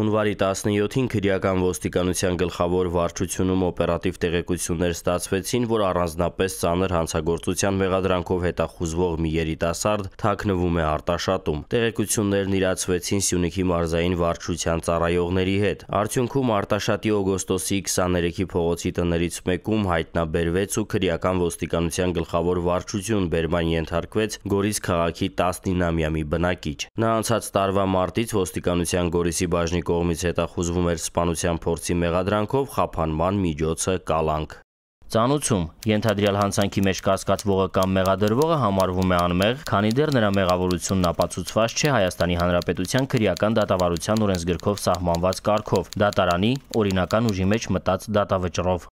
Հունվարի 17-ին քրեական ոստիկանության գլխավոր վարչությունում օպերատիվ տեղեկություններ ստացվեցին, որ առանձնապես ծանր հանցագործության մեղադրանքով հետախուզվող մի երիտասարդ թաքնվում է Արտաշատում։ Տեղեկություններն իրացվեցին Սյունիքի մարզային վարչության ծառայողների հետ։ Արդյունքում Արտաշատի օգոստոսի 23-ի փողոցի տներից մեկում հայտնաբերվեց ու քրեական ոստիկանության գլխավոր վարչություն բերման ենթարկվեց Գորիս քաղաքի 19-ամյա մի բնակիչ։ Նա անցած տարվա մարտից ոստիկանության Գորիսի բաժնի կողմից հետախուզվում էր սպանության փորձի մեղադրանքով խափանման միջոցը կալանք։ Ծանուցում ենթադրյալ հանցանքի մեջ կասկածվողը կամ մեղադրվողը համարվում է անմեղ, քանի դեռ նրա մեղավորությունն ապացուցված չէ Հայաստանի Հանրապետության քրեական դատավարության օրենսգրքով սահմանված կարգով՝ դատարանի օրինական ուժի մեջ մտած դատավճռով։